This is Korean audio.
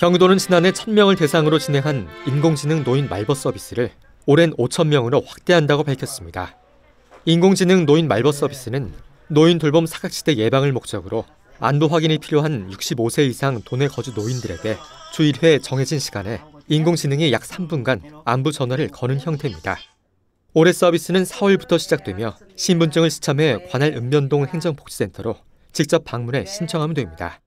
경기도는 지난해 1000명을 대상으로 진행한 인공지능 노인 말벗 서비스를 올해는 5천명으로 확대한다고 밝혔습니다. 인공지능 노인 말벗 서비스는 노인 돌봄 사각지대 예방을 목적으로 안도 확인이 필요한 65세 이상 도내 거주 노인들에게 주 1회 정해진 시간에 인공지능이 약 3분간 안부 전화를 거는 형태입니다. 올해 서비스는 4월부터 시작되며 신분증을 시참해 관할 읍면동 행정복지센터로 직접 방문해 신청하면 됩니다.